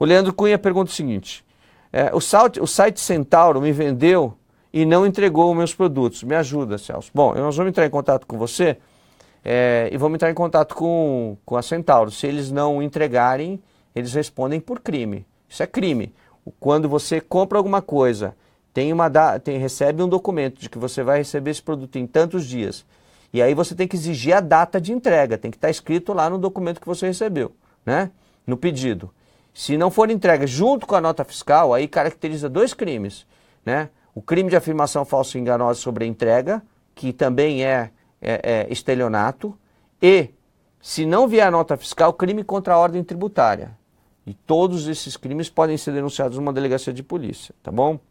O Leandro Cunha pergunta o seguinte: é, o, site, o site Centauro me vendeu e não entregou os meus produtos. Me ajuda, Celso. Bom, nós vamos entrar em contato com você é, e vamos entrar em contato com, com a Centauro. Se eles não entregarem, eles respondem por crime. Isso é crime. Quando você compra alguma coisa, tem uma da, tem, recebe um documento de que você vai receber esse produto em tantos dias. E aí você tem que exigir a data de entrega, tem que estar escrito lá no documento que você recebeu, né? No pedido. Se não for entregue junto com a nota fiscal, aí caracteriza dois crimes, né? O crime de afirmação falsa e enganosa sobre a entrega, que também é, é, é estelionato, e se não vier a nota fiscal, crime contra a ordem tributária. E todos esses crimes podem ser denunciados numa delegacia de polícia, tá bom?